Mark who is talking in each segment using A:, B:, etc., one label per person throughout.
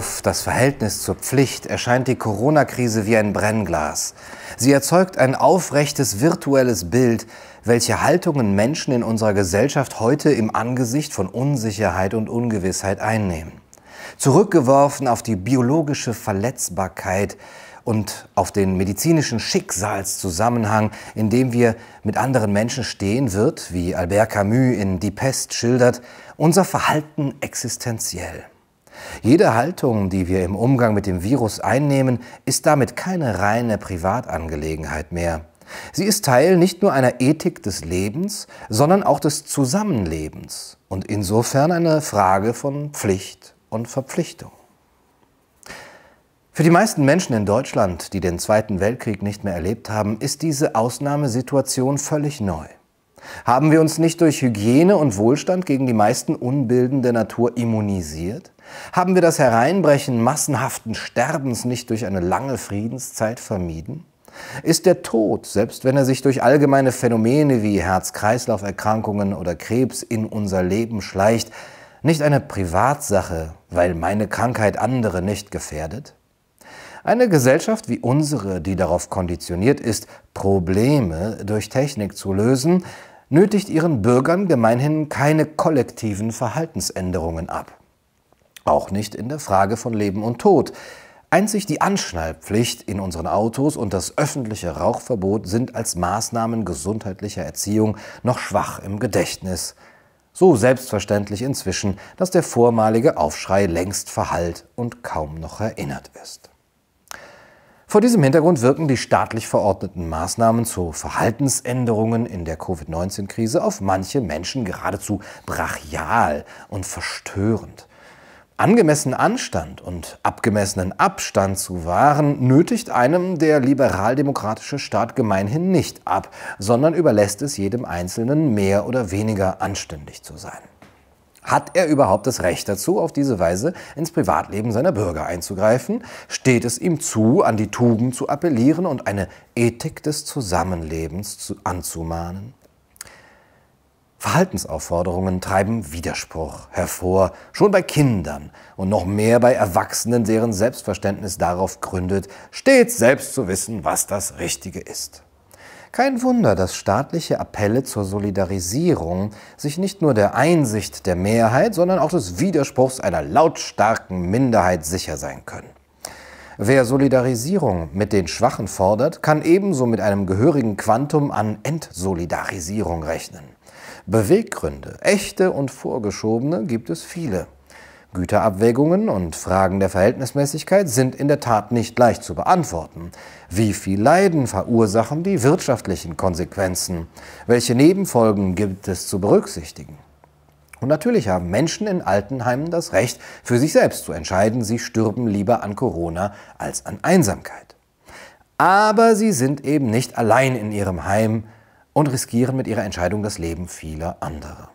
A: auf das Verhältnis zur Pflicht erscheint die Corona-Krise wie ein Brennglas. Sie erzeugt ein aufrechtes virtuelles Bild, welche Haltungen Menschen in unserer Gesellschaft heute im Angesicht von Unsicherheit und Ungewissheit einnehmen. Zurückgeworfen auf die biologische Verletzbarkeit und auf den medizinischen Schicksalszusammenhang, in dem wir mit anderen Menschen stehen, wird, wie Albert Camus in Die Pest schildert, unser Verhalten existenziell. Jede Haltung, die wir im Umgang mit dem Virus einnehmen, ist damit keine reine Privatangelegenheit mehr. Sie ist Teil nicht nur einer Ethik des Lebens, sondern auch des Zusammenlebens und insofern eine Frage von Pflicht und Verpflichtung. Für die meisten Menschen in Deutschland, die den Zweiten Weltkrieg nicht mehr erlebt haben, ist diese Ausnahmesituation völlig neu. Haben wir uns nicht durch Hygiene und Wohlstand gegen die meisten Unbilden der Natur immunisiert? Haben wir das Hereinbrechen massenhaften Sterbens nicht durch eine lange Friedenszeit vermieden? Ist der Tod, selbst wenn er sich durch allgemeine Phänomene wie Herz-Kreislauf-Erkrankungen oder Krebs in unser Leben schleicht, nicht eine Privatsache, weil meine Krankheit andere nicht gefährdet? Eine Gesellschaft wie unsere, die darauf konditioniert ist, Probleme durch Technik zu lösen, nötigt ihren Bürgern gemeinhin keine kollektiven Verhaltensänderungen ab. Auch nicht in der Frage von Leben und Tod. Einzig die Anschnallpflicht in unseren Autos und das öffentliche Rauchverbot sind als Maßnahmen gesundheitlicher Erziehung noch schwach im Gedächtnis. So selbstverständlich inzwischen, dass der vormalige Aufschrei längst verhallt und kaum noch erinnert ist. Vor diesem Hintergrund wirken die staatlich verordneten Maßnahmen zu Verhaltensänderungen in der Covid-19-Krise auf manche Menschen geradezu brachial und verstörend. Angemessenen Anstand und abgemessenen Abstand zu wahren, nötigt einem der liberaldemokratische Staat gemeinhin nicht ab, sondern überlässt es jedem Einzelnen, mehr oder weniger anständig zu sein. Hat er überhaupt das Recht dazu, auf diese Weise ins Privatleben seiner Bürger einzugreifen? Steht es ihm zu, an die Tugend zu appellieren und eine Ethik des Zusammenlebens zu, anzumahnen? Verhaltensaufforderungen treiben Widerspruch hervor, schon bei Kindern und noch mehr bei Erwachsenen, deren Selbstverständnis darauf gründet, stets selbst zu wissen, was das Richtige ist. Kein Wunder, dass staatliche Appelle zur Solidarisierung sich nicht nur der Einsicht der Mehrheit, sondern auch des Widerspruchs einer lautstarken Minderheit sicher sein können. Wer Solidarisierung mit den Schwachen fordert, kann ebenso mit einem gehörigen Quantum an Entsolidarisierung rechnen. Beweggründe, echte und vorgeschobene, gibt es viele. Güterabwägungen und Fragen der Verhältnismäßigkeit sind in der Tat nicht leicht zu beantworten. Wie viel Leiden verursachen die wirtschaftlichen Konsequenzen? Welche Nebenfolgen gibt es zu berücksichtigen? Und natürlich haben Menschen in Altenheimen das Recht, für sich selbst zu entscheiden, sie stürben lieber an Corona als an Einsamkeit. Aber sie sind eben nicht allein in ihrem Heim und riskieren mit ihrer Entscheidung das Leben vieler anderer.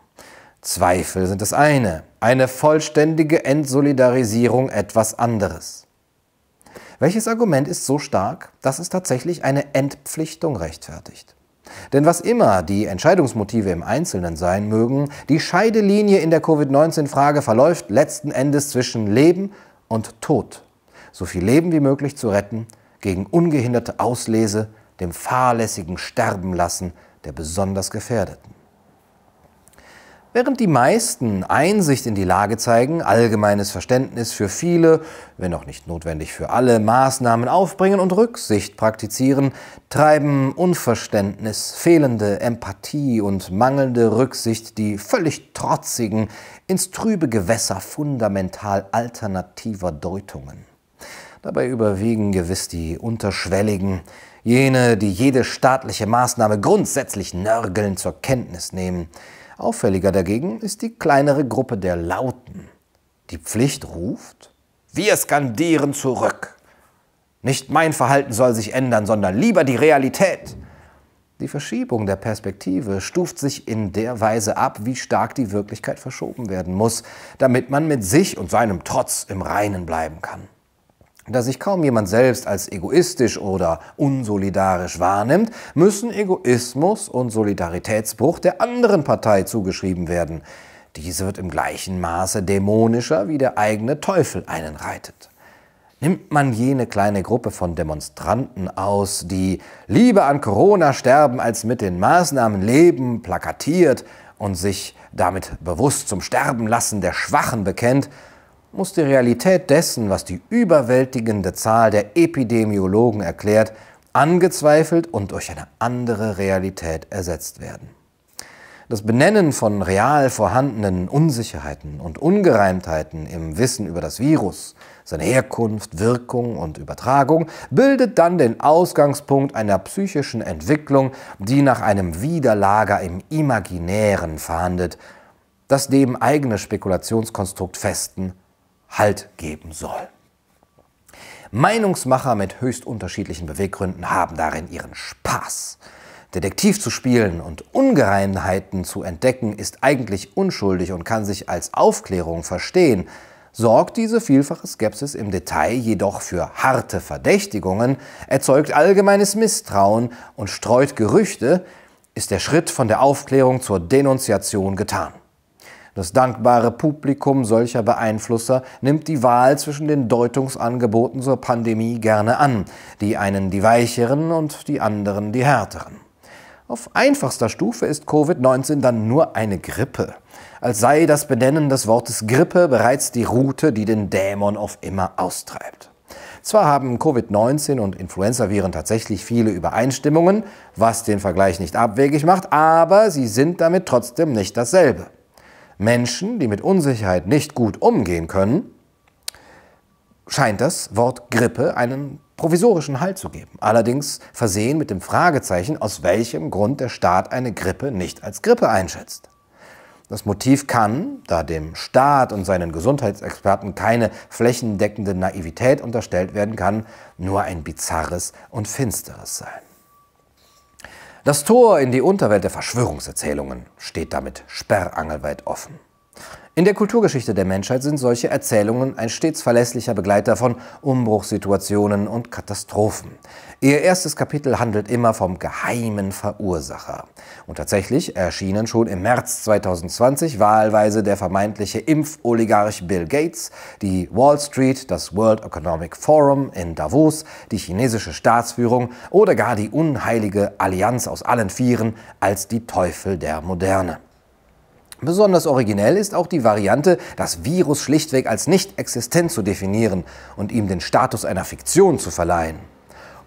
A: Zweifel sind das eine, eine vollständige Entsolidarisierung etwas anderes. Welches Argument ist so stark, dass es tatsächlich eine Entpflichtung rechtfertigt? Denn was immer die Entscheidungsmotive im Einzelnen sein mögen, die Scheidelinie in der Covid-19-Frage verläuft letzten Endes zwischen Leben und Tod. So viel Leben wie möglich zu retten, gegen ungehinderte Auslese, dem fahrlässigen Sterbenlassen der besonders Gefährdeten. Während die meisten Einsicht in die Lage zeigen, allgemeines Verständnis für viele, wenn auch nicht notwendig für alle, Maßnahmen aufbringen und Rücksicht praktizieren, treiben Unverständnis, fehlende Empathie und mangelnde Rücksicht die völlig trotzigen ins trübe Gewässer fundamental alternativer Deutungen. Dabei überwiegen gewiss die unterschwelligen, jene, die jede staatliche Maßnahme grundsätzlich nörgeln zur Kenntnis nehmen, Auffälliger dagegen ist die kleinere Gruppe der Lauten. Die Pflicht ruft, wir skandieren zurück. Nicht mein Verhalten soll sich ändern, sondern lieber die Realität. Die Verschiebung der Perspektive stuft sich in der Weise ab, wie stark die Wirklichkeit verschoben werden muss, damit man mit sich und seinem Trotz im Reinen bleiben kann da sich kaum jemand selbst als egoistisch oder unsolidarisch wahrnimmt, müssen Egoismus und Solidaritätsbruch der anderen Partei zugeschrieben werden. Diese wird im gleichen Maße dämonischer, wie der eigene Teufel einen reitet. Nimmt man jene kleine Gruppe von Demonstranten aus, die lieber an Corona sterben als mit den Maßnahmen leben, plakatiert und sich damit bewusst zum Sterbenlassen der Schwachen bekennt, muss die Realität dessen, was die überwältigende Zahl der Epidemiologen erklärt, angezweifelt und durch eine andere Realität ersetzt werden. Das Benennen von real vorhandenen Unsicherheiten und Ungereimtheiten im Wissen über das Virus, seine Herkunft, Wirkung und Übertragung bildet dann den Ausgangspunkt einer psychischen Entwicklung, die nach einem Widerlager im Imaginären fahndet, das dem eigene Spekulationskonstrukt festen Halt geben soll. Meinungsmacher mit höchst unterschiedlichen Beweggründen haben darin ihren Spaß. Detektiv zu spielen und Ungereimheiten zu entdecken ist eigentlich unschuldig und kann sich als Aufklärung verstehen, sorgt diese vielfache Skepsis im Detail jedoch für harte Verdächtigungen, erzeugt allgemeines Misstrauen und streut Gerüchte, ist der Schritt von der Aufklärung zur Denunziation getan. Das dankbare Publikum solcher Beeinflusser nimmt die Wahl zwischen den Deutungsangeboten zur Pandemie gerne an, die einen die weicheren und die anderen die härteren. Auf einfachster Stufe ist Covid-19 dann nur eine Grippe, als sei das Benennen des Wortes Grippe bereits die Route, die den Dämon auf immer austreibt. Zwar haben Covid-19 und Influenzaviren tatsächlich viele Übereinstimmungen, was den Vergleich nicht abwegig macht, aber sie sind damit trotzdem nicht dasselbe. Menschen, die mit Unsicherheit nicht gut umgehen können, scheint das Wort Grippe einen provisorischen Halt zu geben. Allerdings versehen mit dem Fragezeichen, aus welchem Grund der Staat eine Grippe nicht als Grippe einschätzt. Das Motiv kann, da dem Staat und seinen Gesundheitsexperten keine flächendeckende Naivität unterstellt werden kann, nur ein bizarres und finsteres sein. Das Tor in die Unterwelt der Verschwörungserzählungen steht damit sperrangelweit offen. In der Kulturgeschichte der Menschheit sind solche Erzählungen ein stets verlässlicher Begleiter von Umbruchssituationen und Katastrophen. Ihr erstes Kapitel handelt immer vom geheimen Verursacher. Und tatsächlich erschienen schon im März 2020 wahlweise der vermeintliche Impfoligarch Bill Gates, die Wall Street, das World Economic Forum in Davos, die chinesische Staatsführung oder gar die unheilige Allianz aus allen Vieren als die Teufel der Moderne. Besonders originell ist auch die Variante, das Virus schlichtweg als nicht existent zu definieren und ihm den Status einer Fiktion zu verleihen.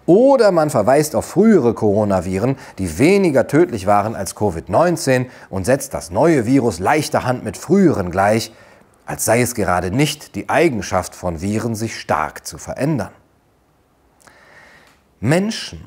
A: Oder man verweist auf frühere Coronaviren, die weniger tödlich waren als Covid-19 und setzt das neue Virus leichter Hand mit früheren gleich, als sei es gerade nicht die Eigenschaft von Viren, sich stark zu verändern. Menschen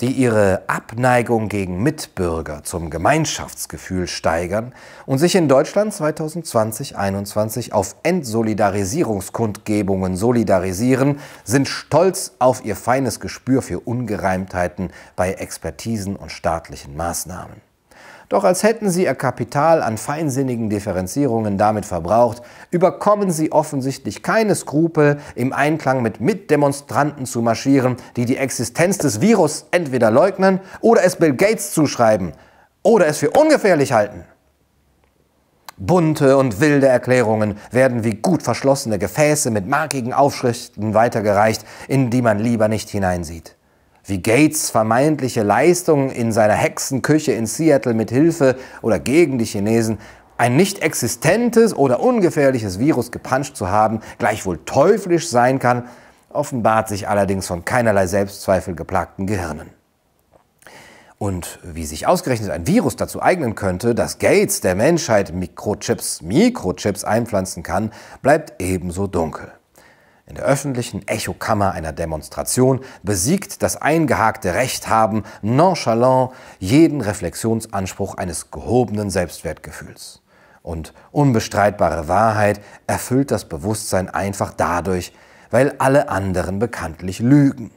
A: die ihre Abneigung gegen Mitbürger zum Gemeinschaftsgefühl steigern und sich in Deutschland 2020-21 auf Entsolidarisierungskundgebungen solidarisieren, sind stolz auf ihr feines Gespür für Ungereimtheiten bei Expertisen und staatlichen Maßnahmen. Doch als hätten sie ihr Kapital an feinsinnigen Differenzierungen damit verbraucht, überkommen sie offensichtlich keine Skrupel, im Einklang mit Mitdemonstranten zu marschieren, die die Existenz des Virus entweder leugnen oder es Bill Gates zuschreiben oder es für ungefährlich halten. Bunte und wilde Erklärungen werden wie gut verschlossene Gefäße mit markigen Aufschriften weitergereicht, in die man lieber nicht hineinsieht wie Gates vermeintliche Leistungen in seiner Hexenküche in Seattle mit Hilfe oder gegen die Chinesen ein nicht existentes oder ungefährliches Virus gepanscht zu haben, gleichwohl teuflisch sein kann, offenbart sich allerdings von keinerlei Selbstzweifel geplagten Gehirnen. Und wie sich ausgerechnet ein Virus dazu eignen könnte, dass Gates der Menschheit Mikrochips, Mikrochips einpflanzen kann, bleibt ebenso dunkel. In der öffentlichen Echokammer einer Demonstration besiegt das eingehakte Rechthaben nonchalant jeden Reflexionsanspruch eines gehobenen Selbstwertgefühls. Und unbestreitbare Wahrheit erfüllt das Bewusstsein einfach dadurch, weil alle anderen bekanntlich lügen.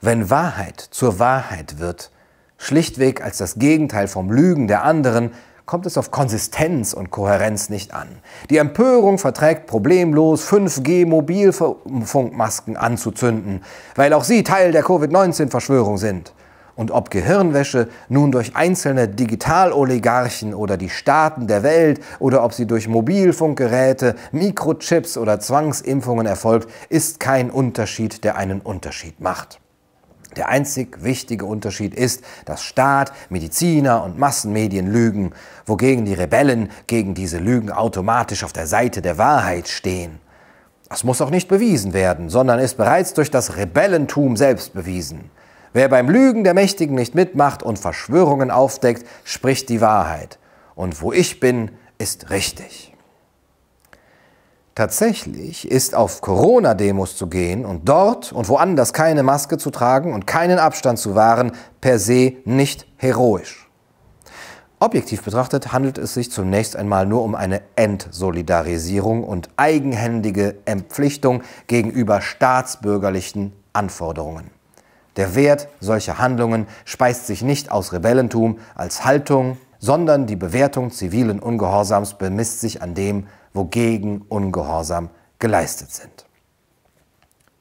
A: Wenn Wahrheit zur Wahrheit wird, schlichtweg als das Gegenteil vom Lügen der anderen, kommt es auf Konsistenz und Kohärenz nicht an. Die Empörung verträgt problemlos 5G-Mobilfunkmasken anzuzünden, weil auch sie Teil der Covid-19-Verschwörung sind. Und ob Gehirnwäsche nun durch einzelne Digitaloligarchen oder die Staaten der Welt oder ob sie durch Mobilfunkgeräte, Mikrochips oder Zwangsimpfungen erfolgt, ist kein Unterschied, der einen Unterschied macht. Der einzig wichtige Unterschied ist, dass Staat, Mediziner und Massenmedien lügen, wogegen die Rebellen gegen diese Lügen automatisch auf der Seite der Wahrheit stehen. Das muss auch nicht bewiesen werden, sondern ist bereits durch das Rebellentum selbst bewiesen. Wer beim Lügen der Mächtigen nicht mitmacht und Verschwörungen aufdeckt, spricht die Wahrheit. Und wo ich bin, ist richtig. Tatsächlich ist auf Corona-Demos zu gehen und dort und woanders keine Maske zu tragen und keinen Abstand zu wahren, per se nicht heroisch. Objektiv betrachtet handelt es sich zunächst einmal nur um eine Entsolidarisierung und eigenhändige Empflichtung gegenüber staatsbürgerlichen Anforderungen. Der Wert solcher Handlungen speist sich nicht aus Rebellentum als Haltung, sondern die Bewertung zivilen Ungehorsams bemisst sich an dem, wogegen Ungehorsam geleistet sind.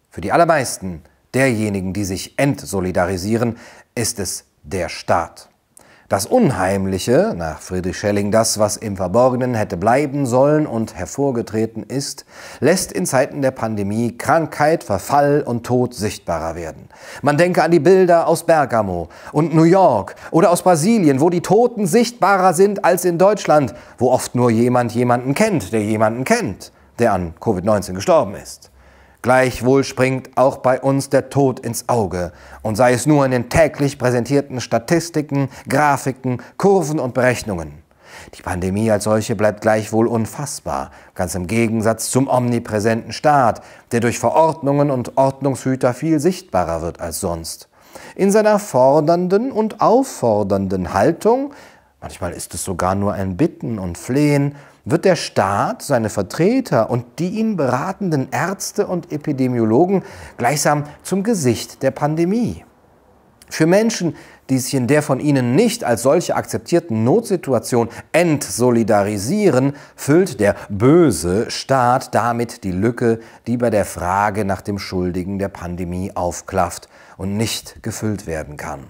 A: Für die allermeisten derjenigen, die sich entsolidarisieren, ist es der Staat. Das Unheimliche, nach Friedrich Schelling das, was im Verborgenen hätte bleiben sollen und hervorgetreten ist, lässt in Zeiten der Pandemie Krankheit, Verfall und Tod sichtbarer werden. Man denke an die Bilder aus Bergamo und New York oder aus Brasilien, wo die Toten sichtbarer sind als in Deutschland, wo oft nur jemand jemanden kennt, der jemanden kennt, der an Covid-19 gestorben ist. Gleichwohl springt auch bei uns der Tod ins Auge. Und sei es nur in den täglich präsentierten Statistiken, Grafiken, Kurven und Berechnungen. Die Pandemie als solche bleibt gleichwohl unfassbar, ganz im Gegensatz zum omnipräsenten Staat, der durch Verordnungen und Ordnungshüter viel sichtbarer wird als sonst. In seiner fordernden und auffordernden Haltung, manchmal ist es sogar nur ein Bitten und Flehen, wird der Staat, seine Vertreter und die ihn beratenden Ärzte und Epidemiologen gleichsam zum Gesicht der Pandemie. Für Menschen, die sich in der von ihnen nicht als solche akzeptierten Notsituation entsolidarisieren, füllt der böse Staat damit die Lücke, die bei der Frage nach dem Schuldigen der Pandemie aufklafft und nicht gefüllt werden kann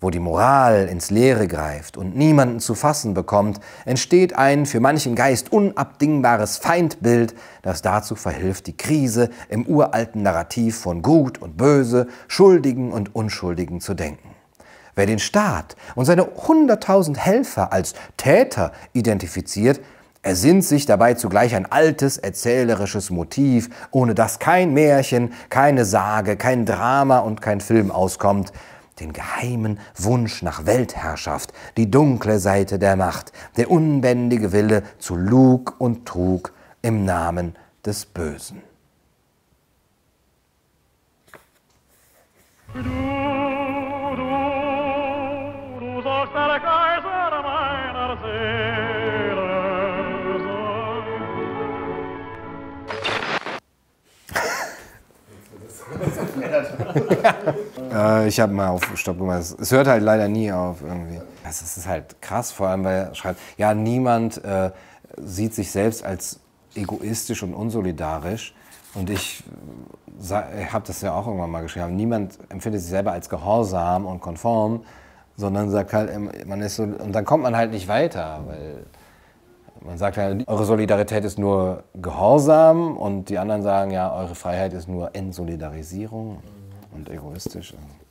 A: wo die Moral ins Leere greift und niemanden zu fassen bekommt, entsteht ein für manchen Geist unabdingbares Feindbild, das dazu verhilft, die Krise im uralten Narrativ von Gut und Böse, Schuldigen und Unschuldigen zu denken. Wer den Staat und seine hunderttausend Helfer als Täter identifiziert, ersinnt sich dabei zugleich ein altes erzählerisches Motiv, ohne das kein Märchen, keine Sage, kein Drama und kein Film auskommt, den geheimen Wunsch nach Weltherrschaft, die dunkle Seite der Macht, der unbändige Wille zu Lug und Trug im Namen des Bösen. Du, du, du sollst der Kaiser meiner Seele. Sein. Äh, ich habe mal auf Stopp gemacht. Es hört halt leider nie auf irgendwie. Das also ist halt krass, vor allem, weil er schreibt, ja, niemand äh, sieht sich selbst als egoistisch und unsolidarisch. Und ich äh, habe das ja auch irgendwann mal geschrieben. Niemand empfindet sich selber als gehorsam und konform, sondern sagt halt, ähm, man ist so, und dann kommt man halt nicht weiter, weil man sagt halt, eure Solidarität ist nur Gehorsam und die anderen sagen ja, eure Freiheit ist nur Entsolidarisierung und egoistisch. Also.